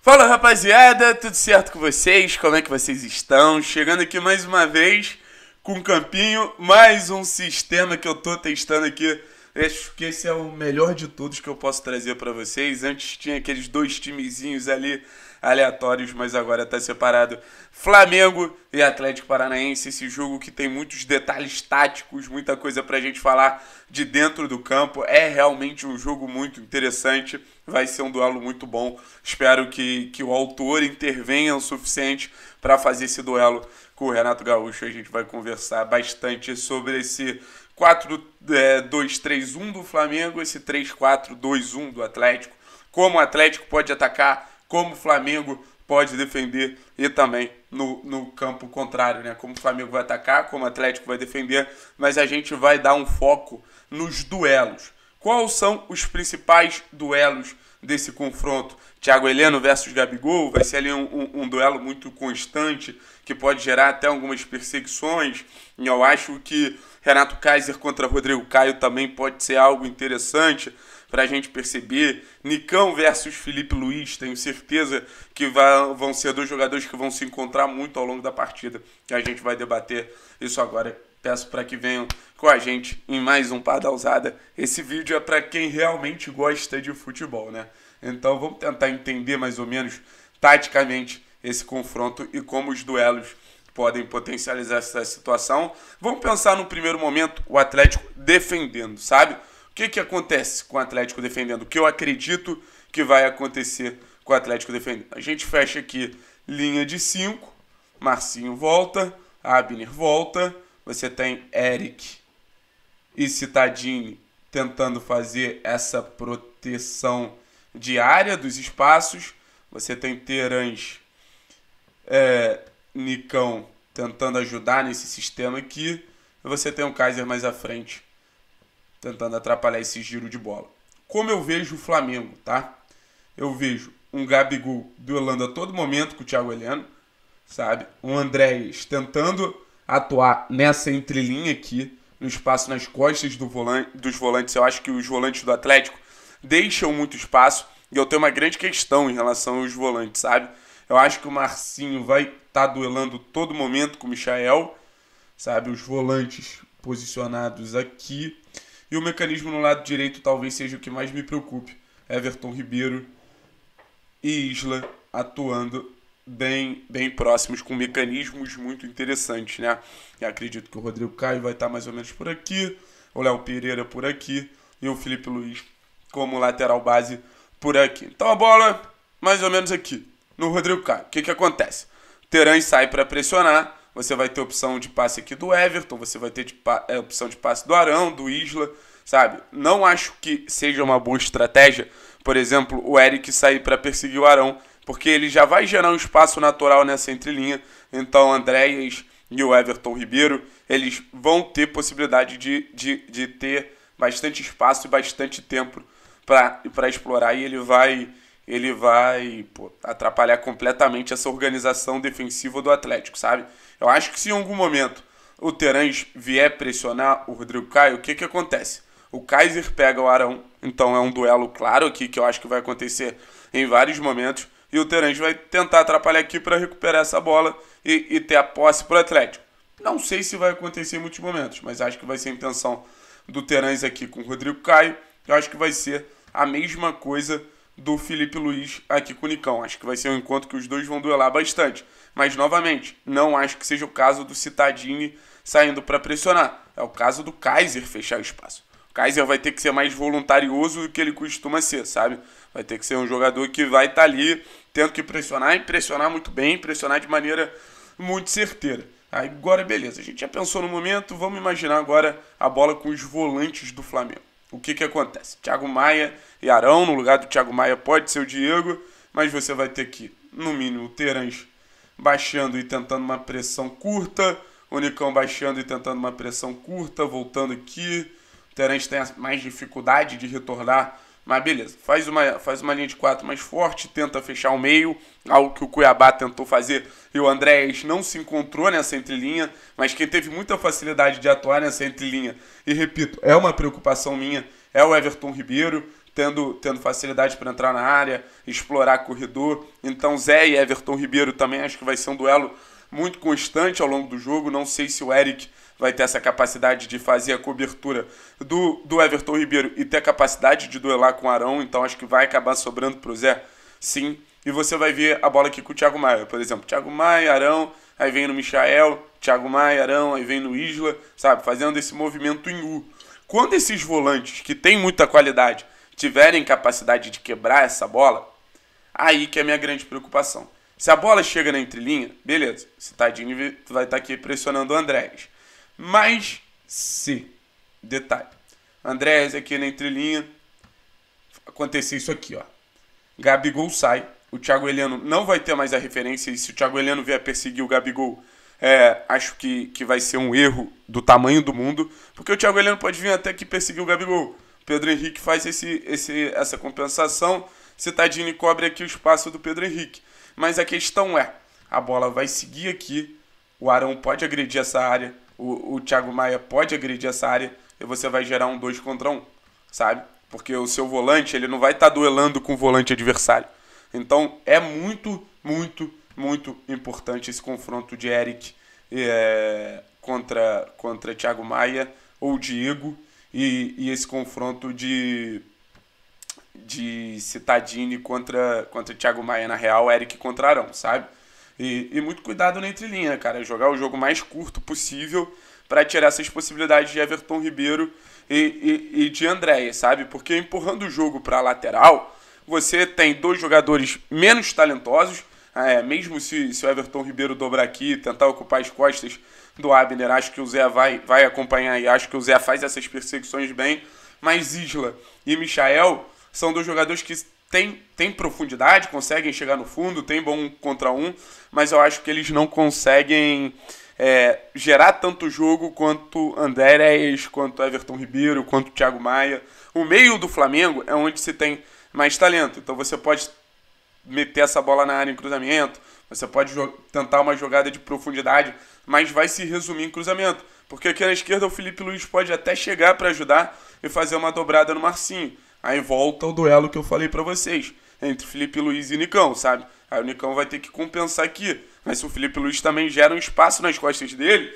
Fala rapaziada, tudo certo com vocês? Como é que vocês estão? Chegando aqui mais uma vez com um campinho, mais um sistema que eu tô testando aqui. Acho que esse é o melhor de todos que eu posso trazer para vocês. Antes tinha aqueles dois timezinhos ali aleatórios, mas agora está separado Flamengo e Atlético Paranaense. Esse jogo que tem muitos detalhes táticos, muita coisa para a gente falar de dentro do campo. É realmente um jogo muito interessante. Vai ser um duelo muito bom. Espero que, que o autor intervenha o suficiente para fazer esse duelo com o Renato Gaúcho. A gente vai conversar bastante sobre esse 4-2-3-1 é, do Flamengo, esse 3-4-2-1 do Atlético. Como o Atlético pode atacar como o Flamengo pode defender e também no, no campo contrário, né? Como o Flamengo vai atacar, como o Atlético vai defender, mas a gente vai dar um foco nos duelos. Quais são os principais duelos desse confronto? Thiago Heleno versus Gabigol vai ser ali um, um, um duelo muito constante que pode gerar até algumas perseguições. E eu acho que Renato Kaiser contra Rodrigo Caio também pode ser algo interessante para a gente perceber. Nicão versus Felipe Luiz, tenho certeza que vai, vão ser dois jogadores que vão se encontrar muito ao longo da partida. Que a gente vai debater isso agora. Peço para que venham com a gente em mais um Pardalzada. Esse vídeo é para quem realmente gosta de futebol, né? Então vamos tentar entender mais ou menos taticamente esse confronto e como os duelos podem potencializar essa situação. Vamos pensar no primeiro momento o Atlético defendendo, sabe? que, que acontece com o Atlético defendendo? O que eu acredito que vai acontecer com o Atlético defendendo? A gente fecha aqui linha de 5, Marcinho volta, Abner volta, você tem Eric e Citadini tentando fazer essa proteção diária dos espaços, você tem Terãs, é, Nicão tentando ajudar nesse sistema aqui, você tem o Kaiser mais à frente tentando atrapalhar esse giro de bola. Como eu vejo o Flamengo, tá? Eu vejo um Gabigol duelando a todo momento com o Thiago Heleno, sabe? Um Andréis tentando atuar nessa entrelinha aqui, no espaço nas costas do volante, dos volantes. Eu acho que os volantes do Atlético deixam muito espaço e eu tenho uma grande questão em relação aos volantes, sabe? Eu acho que o Marcinho vai estar tá duelando todo momento com o Michael, sabe? Os volantes posicionados aqui. E o mecanismo no lado direito talvez seja o que mais me preocupe. Everton Ribeiro e Isla atuando bem, bem próximos, com mecanismos muito interessantes, né? e acredito que o Rodrigo Caio vai estar mais ou menos por aqui, o Léo Pereira por aqui e o Felipe Luiz como lateral base por aqui. Então a bola é mais ou menos aqui, no Rodrigo Caio. O que, que acontece? Teran sai para pressionar, você vai ter opção de passe aqui do Everton, você vai ter de é, opção de passe do Arão, do Isla, sabe? Não acho que seja uma boa estratégia, por exemplo, o Eric sair para perseguir o Arão, porque ele já vai gerar um espaço natural nessa entrelinha. Então, Andréas e o Everton Ribeiro, eles vão ter possibilidade de, de, de ter bastante espaço e bastante tempo para explorar e ele vai ele vai pô, atrapalhar completamente essa organização defensiva do Atlético, sabe? Eu acho que se em algum momento o Terãs vier pressionar o Rodrigo Caio, o que, que acontece? O Kaiser pega o Arão, então é um duelo claro aqui que eu acho que vai acontecer em vários momentos. E o Terãs vai tentar atrapalhar aqui para recuperar essa bola e, e ter a posse para o Atlético. Não sei se vai acontecer em muitos momentos, mas acho que vai ser a intenção do Terãs aqui com o Rodrigo Caio. Eu acho que vai ser a mesma coisa do Felipe Luiz aqui com o Nicão. Acho que vai ser um encontro que os dois vão duelar bastante. Mas, novamente, não acho que seja o caso do Citadini saindo para pressionar. É o caso do Kaiser fechar o espaço. O Kaiser vai ter que ser mais voluntarioso do que ele costuma ser, sabe? Vai ter que ser um jogador que vai estar tá ali tendo que pressionar e pressionar muito bem, pressionar de maneira muito certeira. Agora, beleza, a gente já pensou no momento, vamos imaginar agora a bola com os volantes do Flamengo o que, que acontece? Thiago Maia e Arão, no lugar do Thiago Maia pode ser o Diego, mas você vai ter que, no mínimo, o Terans baixando e tentando uma pressão curta, o Nicão baixando e tentando uma pressão curta, voltando aqui. O Terans tem mais dificuldade de retornar mas beleza, faz uma, faz uma linha de quatro mais forte, tenta fechar o meio, algo que o Cuiabá tentou fazer e o Andrés não se encontrou nessa entrelinha, mas quem teve muita facilidade de atuar nessa entrelinha, e repito, é uma preocupação minha, é o Everton Ribeiro, tendo, tendo facilidade para entrar na área, explorar corredor. Então Zé e Everton Ribeiro também acho que vai ser um duelo muito constante ao longo do jogo, não sei se o Eric vai ter essa capacidade de fazer a cobertura do, do Everton Ribeiro e ter a capacidade de duelar com o Arão, então acho que vai acabar sobrando para o Zé, sim. E você vai ver a bola aqui com o Thiago Maia, por exemplo. Thiago Maia, Arão, aí vem no Michael, Thiago Maia, Arão, aí vem no Isla, sabe? Fazendo esse movimento em U. Quando esses volantes, que têm muita qualidade, tiverem capacidade de quebrar essa bola, aí que é a minha grande preocupação. Se a bola chega na entrelinha, beleza, o Tadinho vai estar aqui pressionando o Andrés. Mas se, detalhe, Andrés aqui na entrelinha, aconteceu isso aqui, ó. Gabigol sai, o Thiago Heleno não vai ter mais a referência, e se o Thiago Heleno vier perseguir o Gabigol, é, acho que, que vai ser um erro do tamanho do mundo, porque o Thiago Heleno pode vir até que perseguir o Gabigol. Pedro Henrique faz esse, esse, essa compensação, Citadini cobre aqui o espaço do Pedro Henrique. Mas a questão é, a bola vai seguir aqui, o Arão pode agredir essa área, o, o Thiago Maia pode agredir essa área e você vai gerar um 2 contra 1, um, sabe? Porque o seu volante, ele não vai estar tá duelando com o volante adversário. Então é muito, muito, muito importante esse confronto de Eric é, contra, contra Thiago Maia ou Diego e, e esse confronto de de Citadini contra, contra Thiago Maia na Real, Eric contra Arão, sabe? E, e muito cuidado na entrelinha, cara. Jogar o jogo mais curto possível para tirar essas possibilidades de Everton Ribeiro e, e, e de Andréia, sabe? Porque empurrando o jogo para a lateral, você tem dois jogadores menos talentosos, ah, é, mesmo se, se o Everton Ribeiro dobrar aqui e tentar ocupar as costas do Abner, acho que o Zé vai, vai acompanhar e acho que o Zé faz essas perseguições bem. Mas Isla e Michael são dois jogadores que tem, tem profundidade, conseguem chegar no fundo, tem bom contra um, mas eu acho que eles não conseguem é, gerar tanto jogo quanto Andrés, quanto Everton Ribeiro, quanto Thiago Maia. O meio do Flamengo é onde se tem mais talento, então você pode meter essa bola na área em cruzamento, você pode tentar uma jogada de profundidade, mas vai se resumir em cruzamento. Porque aqui na esquerda o Felipe Luiz pode até chegar para ajudar e fazer uma dobrada no Marcinho Aí volta o duelo que eu falei para vocês, entre Felipe Luiz e Nicão, sabe? Aí o Nicão vai ter que compensar aqui. Mas se o Felipe Luiz também gera um espaço nas costas dele,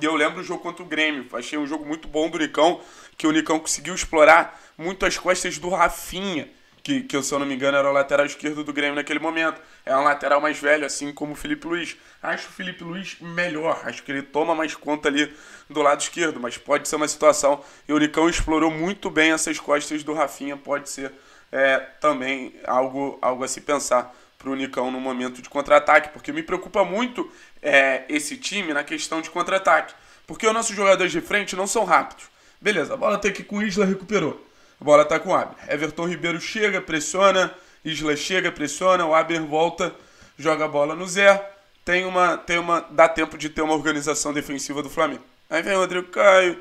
e eu lembro o jogo contra o Grêmio. Achei um jogo muito bom do Nicão, que o Nicão conseguiu explorar muito as costas do Rafinha que, que, se eu não me engano, era o lateral esquerdo do Grêmio naquele momento. É um lateral mais velho, assim como o Felipe Luiz. Acho o Felipe Luiz melhor, acho que ele toma mais conta ali do lado esquerdo, mas pode ser uma situação. E o Unicão explorou muito bem essas costas do Rafinha, pode ser é, também algo, algo a se pensar para o Nicão no momento de contra-ataque, porque me preocupa muito é, esse time na questão de contra-ataque, porque os nossos jogadores de frente não são rápidos. Beleza, a bola tem que com o Isla recuperou a bola tá com o Abner. Everton Ribeiro chega, pressiona. Isla chega, pressiona. O Abner volta, joga a bola no Zé. Tem uma, tem uma, dá tempo de ter uma organização defensiva do Flamengo. Aí vem o Rodrigo Caio,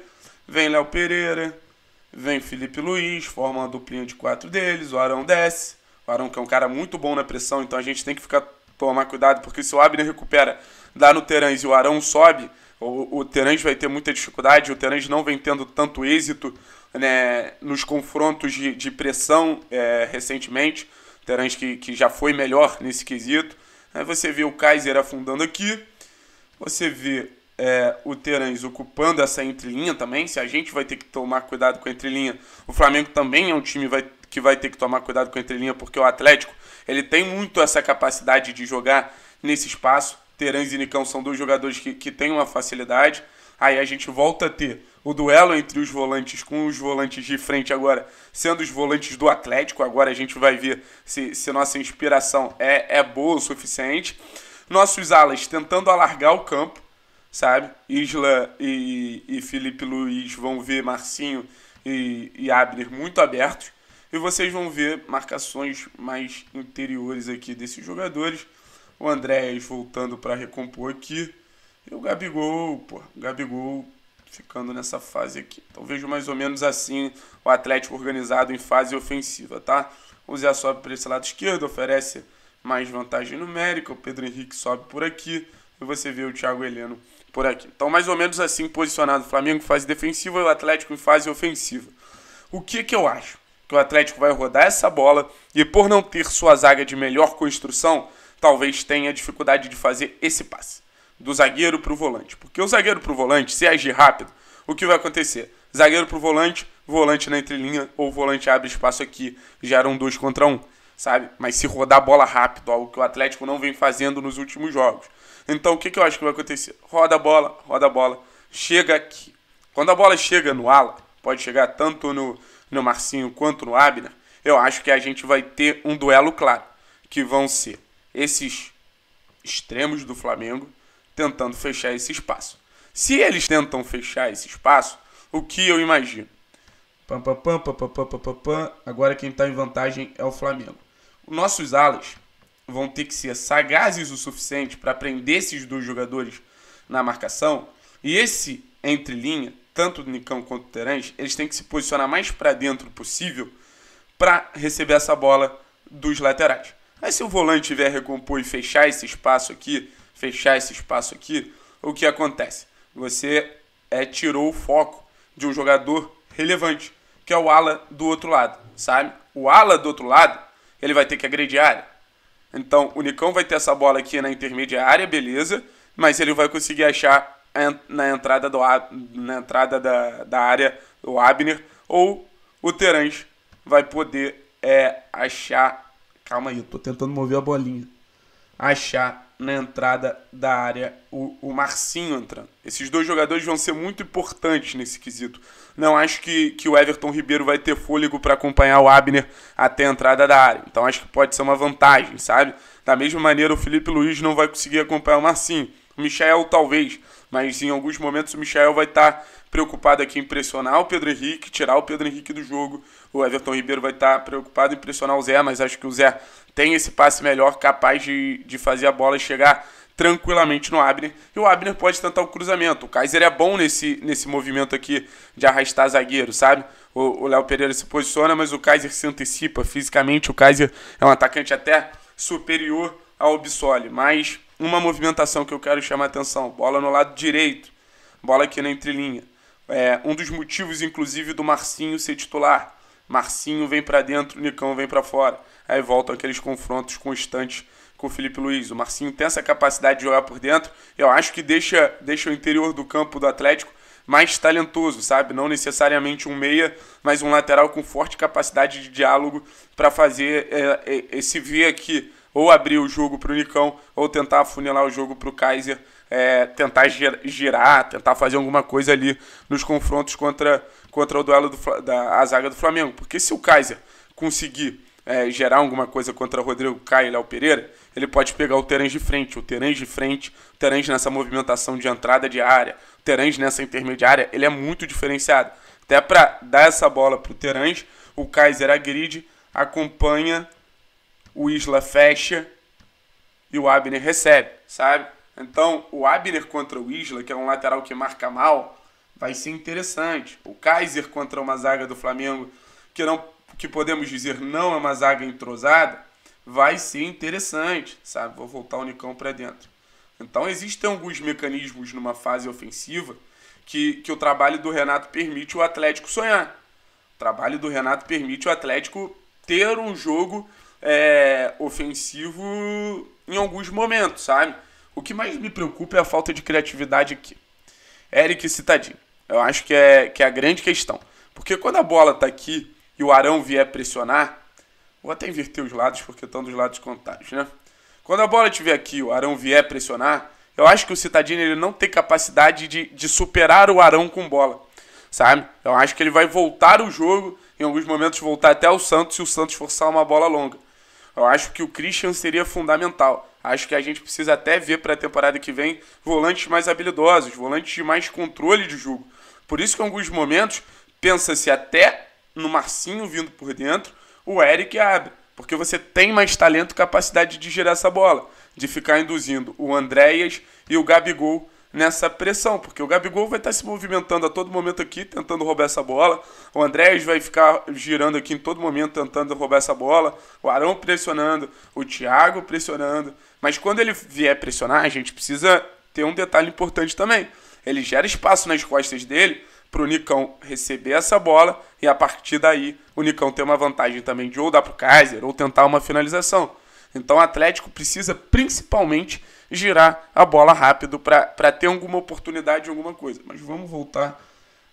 vem Léo Pereira, vem Felipe Luiz, forma uma duplinha de quatro deles. O Arão desce. O Arão que é um cara muito bom na pressão, então a gente tem que ficar tomar cuidado, porque se o Abner recupera, dá no Terãs e o Arão sobe, o, o Terãs vai ter muita dificuldade, o Terãs não vem tendo tanto êxito né, nos confrontos de, de pressão é, recentemente, Terãs que, que já foi melhor nesse quesito. Aí você vê o Kaiser afundando aqui, você vê é, o Terãs ocupando essa entrelinha também. Se a gente vai ter que tomar cuidado com a entrelinha, o Flamengo também é um time vai, que vai ter que tomar cuidado com a entrelinha, porque o Atlético ele tem muito essa capacidade de jogar nesse espaço. Terãs e Nicão são dois jogadores que, que têm uma facilidade. Aí a gente volta a ter o duelo entre os volantes com os volantes de frente agora, sendo os volantes do Atlético. Agora a gente vai ver se, se nossa inspiração é, é boa o suficiente. Nossos alas tentando alargar o campo, sabe? Isla e, e Felipe Luiz vão ver Marcinho e, e Abner muito abertos. E vocês vão ver marcações mais interiores aqui desses jogadores. O Andréas voltando para recompor aqui. E o Gabigol, pô, o Gabigol ficando nessa fase aqui. Então vejo mais ou menos assim o Atlético organizado em fase ofensiva, tá? O Zé sobe para esse lado esquerdo, oferece mais vantagem numérica. O Pedro Henrique sobe por aqui. E você vê o Thiago Heleno por aqui. Então, mais ou menos assim posicionado. O Flamengo em fase defensiva e o Atlético em fase ofensiva. O que, que eu acho? que o Atlético vai rodar essa bola e, por não ter sua zaga de melhor construção, talvez tenha dificuldade de fazer esse passe do zagueiro para o volante. Porque o zagueiro para o volante, se agir rápido, o que vai acontecer? Zagueiro para o volante, volante na entrelinha ou volante abre espaço aqui, gera um 2 contra 1, um, sabe? Mas se rodar a bola rápido, algo que o Atlético não vem fazendo nos últimos jogos. Então o que, que eu acho que vai acontecer? Roda a bola, roda a bola, chega aqui. Quando a bola chega no ala, pode chegar tanto no, no Marcinho quanto no Abner, eu acho que a gente vai ter um duelo claro, que vão ser esses extremos do Flamengo tentando fechar esse espaço. Se eles tentam fechar esse espaço, o que eu imagino? Pam, pam, pam, pam, pam, pam, pam, pam. Agora quem está em vantagem é o Flamengo. Nossos alas vão ter que ser sagazes o suficiente para prender esses dois jogadores na marcação. E esse entre linha tanto o Nicão quanto o Terence, eles têm que se posicionar mais para dentro possível para receber essa bola dos laterais. Aí se o volante vier recompor e fechar esse espaço aqui, fechar esse espaço aqui, o que acontece? Você é, tirou o foco de um jogador relevante, que é o ala do outro lado, sabe? O ala do outro lado, ele vai ter que agredir a área. Então, o Nicão vai ter essa bola aqui na intermediária, beleza, mas ele vai conseguir achar na entrada, do, na entrada da, da área do Abner, ou o Terence vai poder é, achar. Calma aí, eu tô tentando mover a bolinha. Achar na entrada da área o, o Marcinho entrando. Esses dois jogadores vão ser muito importantes nesse quesito. Não acho que, que o Everton Ribeiro vai ter fôlego para acompanhar o Abner até a entrada da área. Então acho que pode ser uma vantagem, sabe? Da mesma maneira, o Felipe Luiz não vai conseguir acompanhar o Marcinho. O Michel talvez. Mas em alguns momentos o Michel vai estar tá preocupado aqui em pressionar o Pedro Henrique, tirar o Pedro Henrique do jogo. O Everton Ribeiro vai estar tá preocupado em pressionar o Zé, mas acho que o Zé tem esse passe melhor, capaz de, de fazer a bola chegar tranquilamente no Abner. E o Abner pode tentar o cruzamento. O Kaiser é bom nesse, nesse movimento aqui de arrastar zagueiro, sabe? O Léo Pereira se posiciona, mas o Kaiser se antecipa fisicamente. O Kaiser é um atacante até superior ao Bissoli, mas uma movimentação que eu quero chamar a atenção: bola no lado direito, bola aqui na entrelinha. É, um dos motivos, inclusive, do Marcinho ser titular. Marcinho vem para dentro, Nicão vem para fora. Aí voltam aqueles confrontos constantes com o Felipe Luiz. O Marcinho tem essa capacidade de jogar por dentro. Eu acho que deixa, deixa o interior do campo do Atlético mais talentoso, sabe? Não necessariamente um meia, mas um lateral com forte capacidade de diálogo para fazer é, é, esse ver aqui ou abrir o jogo para o Nicão, ou tentar afunilar o jogo para o Kaiser, é, tentar girar, tentar fazer alguma coisa ali nos confrontos contra, contra o duelo do, da zaga do Flamengo. Porque se o Kaiser conseguir é, gerar alguma coisa contra o Rodrigo Caio e Léo Pereira, ele pode pegar o Terãs de frente. O Terãs de frente, o Terãs nessa movimentação de entrada de área, o Terãs nessa intermediária, ele é muito diferenciado. Até para dar essa bola para o Terãs, o Kaiser agride, acompanha o Isla fecha e o Abner recebe, sabe? Então, o Abner contra o Isla, que é um lateral que marca mal, vai ser interessante. O Kaiser contra uma zaga do Flamengo, que não que podemos dizer não é uma zaga entrosada, vai ser interessante, sabe? Vou voltar o Nicão para dentro. Então, existem alguns mecanismos numa fase ofensiva que, que o trabalho do Renato permite o Atlético sonhar. O trabalho do Renato permite o Atlético ter um jogo é, ofensivo em alguns momentos, sabe? O que mais me preocupa é a falta de criatividade aqui. Eric Citadinho. Eu acho que é, que é a grande questão. Porque quando a bola tá aqui e o Arão vier pressionar, vou até inverter os lados porque estão dos lados contrários, né? Quando a bola estiver aqui e o Arão vier pressionar, eu acho que o Citadinho ele não tem capacidade de, de superar o Arão com bola, sabe? Eu acho que ele vai voltar o jogo, em alguns momentos voltar até o Santos se o Santos forçar uma bola longa eu acho que o Christian seria fundamental. Acho que a gente precisa até ver para a temporada que vem volantes mais habilidosos, volantes de mais controle de jogo. Por isso que em alguns momentos pensa-se até no Marcinho vindo por dentro, o Eric abre, porque você tem mais talento e capacidade de gerar essa bola, de ficar induzindo o Andréas e o Gabigol nessa pressão, porque o Gabigol vai estar tá se movimentando a todo momento aqui, tentando roubar essa bola. O Andrés vai ficar girando aqui em todo momento, tentando roubar essa bola. O Arão pressionando, o Thiago pressionando. Mas quando ele vier pressionar, a gente precisa ter um detalhe importante também. Ele gera espaço nas costas dele para o Nicão receber essa bola e a partir daí o Nicão ter uma vantagem também de ou dar para o Kaiser ou tentar uma finalização. Então o Atlético precisa principalmente girar a bola rápido para ter alguma oportunidade, alguma coisa. Mas vamos voltar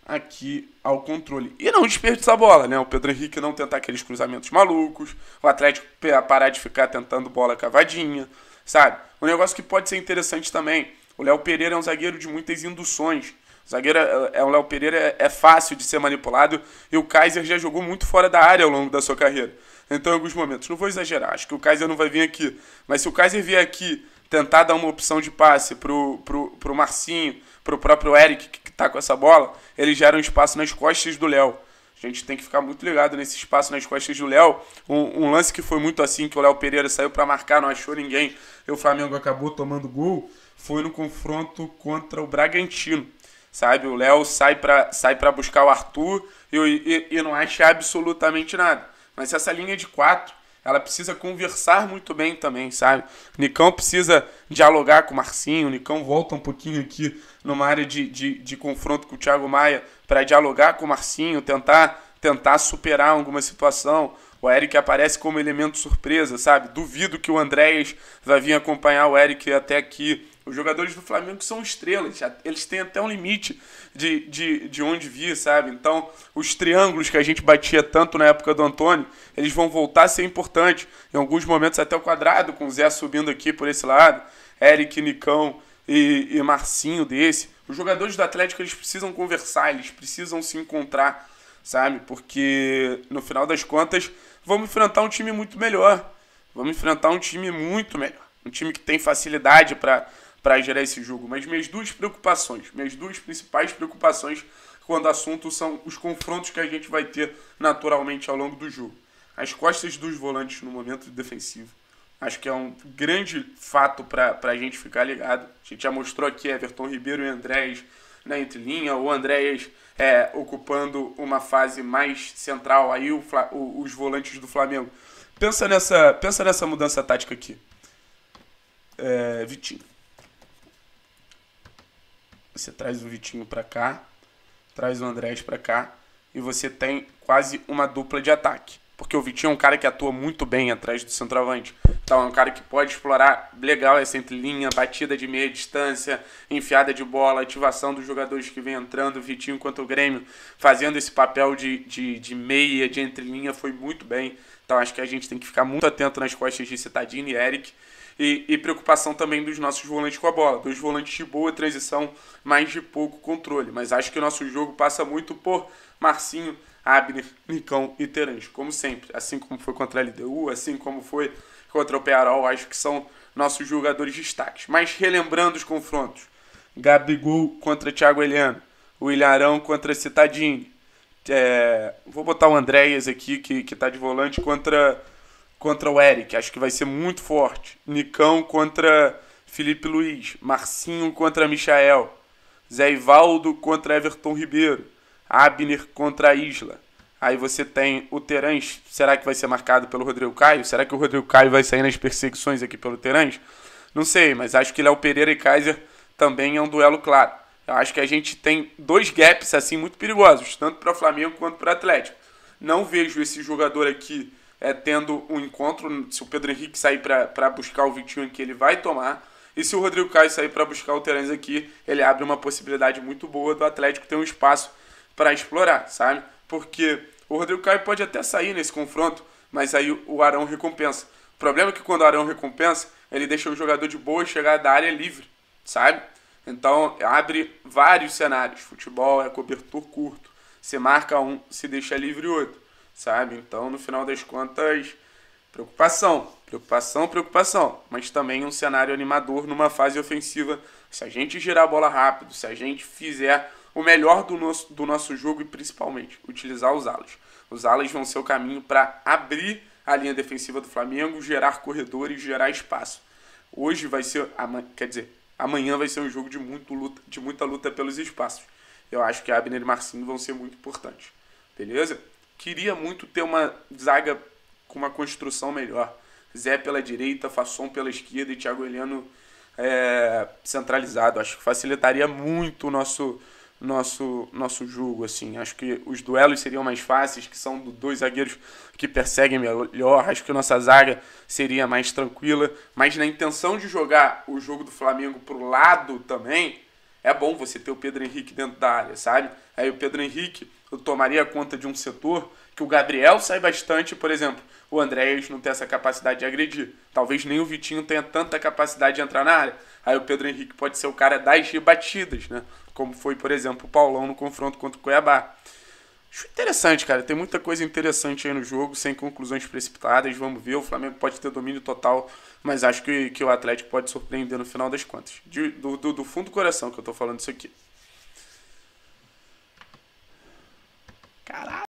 aqui ao controle. E não desperdiçar a bola, né? O Pedro Henrique não tentar aqueles cruzamentos malucos, o Atlético parar de ficar tentando bola cavadinha, sabe? Um negócio que pode ser interessante também. O Léo Pereira é um zagueiro de muitas induções. O zagueiro é, é o Léo Pereira é, é fácil de ser manipulado e o Kaiser já jogou muito fora da área ao longo da sua carreira. Então, em alguns momentos, não vou exagerar, acho que o Kaiser não vai vir aqui, mas se o Kaiser vier aqui tentar dar uma opção de passe pro, pro, pro Marcinho, pro próprio Eric, que tá com essa bola, ele gera um espaço nas costas do Léo. A gente tem que ficar muito ligado nesse espaço nas costas do Léo. Um, um lance que foi muito assim, que o Léo Pereira saiu para marcar, não achou ninguém, e o Flamengo acabou tomando gol, foi no confronto contra o Bragantino. Sabe, o Léo sai para sai buscar o Arthur e, e, e não acha absolutamente nada. Mas essa linha de quatro ela precisa conversar muito bem também, sabe? Nicão precisa dialogar com o Marcinho, o Nicão volta um pouquinho aqui numa área de, de, de confronto com o Thiago Maia para dialogar com o Marcinho, tentar tentar superar alguma situação. O Eric aparece como elemento surpresa, sabe? Duvido que o Andréas vai vir acompanhar o Eric até aqui os jogadores do Flamengo são estrelas. Eles têm até um limite de, de, de onde vir, sabe? Então, os triângulos que a gente batia tanto na época do Antônio, eles vão voltar a ser importantes. Em alguns momentos, até o quadrado, com o Zé subindo aqui por esse lado, Eric, Nicão e, e Marcinho desse. Os jogadores do Atlético eles precisam conversar, eles precisam se encontrar, sabe? Porque no final das contas, vamos enfrentar um time muito melhor. Vamos enfrentar um time muito melhor. Um time que tem facilidade para para gerar esse jogo, mas minhas duas preocupações, minhas duas principais preocupações quando assunto são os confrontos que a gente vai ter naturalmente ao longo do jogo. As costas dos volantes no momento defensivo. Acho que é um grande fato para a gente ficar ligado. A gente já mostrou aqui Everton Ribeiro e Andréas na entrelinha, o Andréas é, ocupando uma fase mais central, aí o, o, os volantes do Flamengo. Pensa nessa, pensa nessa mudança tática aqui. É, Vitinho. Você traz o Vitinho para cá, traz o Andrés para cá e você tem quase uma dupla de ataque. Porque o Vitinho é um cara que atua muito bem atrás do centroavante. Então é um cara que pode explorar legal essa entrelinha, batida de meia distância, enfiada de bola, ativação dos jogadores que vem entrando. O Vitinho quanto o Grêmio, fazendo esse papel de, de, de meia, de entrelinha, foi muito bem. Então acho que a gente tem que ficar muito atento nas costas de Citadini e Eric e, e preocupação também dos nossos volantes com a bola. dos volantes de boa transição, mas de pouco controle. Mas acho que o nosso jogo passa muito por Marcinho, Abner, Nicão e Terence, como sempre. Assim como foi contra a LDU, assim como foi contra o Pearol, acho que são nossos jogadores destaques. Mas relembrando os confrontos: Gabigol contra Thiago Heleno, o Ilharão contra Citadini. É, vou botar o Andréas aqui, que, que tá de volante, contra contra o Eric, acho que vai ser muito forte. Nicão contra Felipe Luiz, Marcinho contra Michael, Zé Ivaldo contra Everton Ribeiro, Abner contra a Isla. Aí você tem o Terãs, será que vai ser marcado pelo Rodrigo Caio? Será que o Rodrigo Caio vai sair nas perseguições aqui pelo Terãs? Não sei, mas acho que Léo Pereira e Kaiser também é um duelo claro. Eu acho que a gente tem dois gaps assim muito perigosos, tanto para o Flamengo quanto para o Atlético. Não vejo esse jogador aqui é, tendo um encontro. Se o Pedro Henrique sair para buscar o Vitinho aqui, ele vai tomar. E se o Rodrigo Caio sair para buscar o Terence aqui, ele abre uma possibilidade muito boa do Atlético ter um espaço para explorar, sabe? Porque o Rodrigo Caio pode até sair nesse confronto, mas aí o Arão recompensa. O problema é que quando o Arão recompensa, ele deixa o jogador de boa chegar da área livre, sabe? Então abre vários cenários. Futebol é cobertor curto. Você marca um, se deixa livre outro sabe? Então, no final das contas, preocupação, preocupação, preocupação, mas também um cenário animador numa fase ofensiva. Se a gente girar a bola rápido, se a gente fizer o melhor do nosso, do nosso jogo e principalmente utilizar os alas. Os alas vão ser o caminho para abrir a linha defensiva do Flamengo, gerar corredores, gerar espaço. Hoje vai ser, quer dizer, amanhã vai ser um jogo de, muito luta, de muita luta pelos espaços. Eu acho que Abner e Marcinho vão ser muito importantes. Beleza? queria muito ter uma zaga com uma construção melhor. Zé pela direita, Fasson pela esquerda e Thiago Heleno é, centralizado. Acho que facilitaria muito o nosso, nosso, nosso jogo. Assim. Acho que os duelos seriam mais fáceis, que são dois zagueiros que perseguem melhor. Acho que nossa zaga seria mais tranquila. Mas na intenção de jogar o jogo do Flamengo para o lado também, é bom você ter o Pedro Henrique dentro da área, sabe? Aí o Pedro Henrique eu tomaria conta de um setor que o Gabriel sai bastante, por exemplo, o Andrés não tem essa capacidade de agredir. Talvez nem o Vitinho tenha tanta capacidade de entrar na área. Aí o Pedro Henrique pode ser o cara das rebatidas, né? Como foi, por exemplo, o Paulão no confronto contra o Cuiabá. Acho interessante, cara. Tem muita coisa interessante aí no jogo, sem conclusões precipitadas. Vamos ver. O Flamengo pode ter domínio total, mas acho que, que o Atlético pode surpreender no final das contas. De, do, do, do, fundo do coração que eu tô falando isso aqui. Caralho.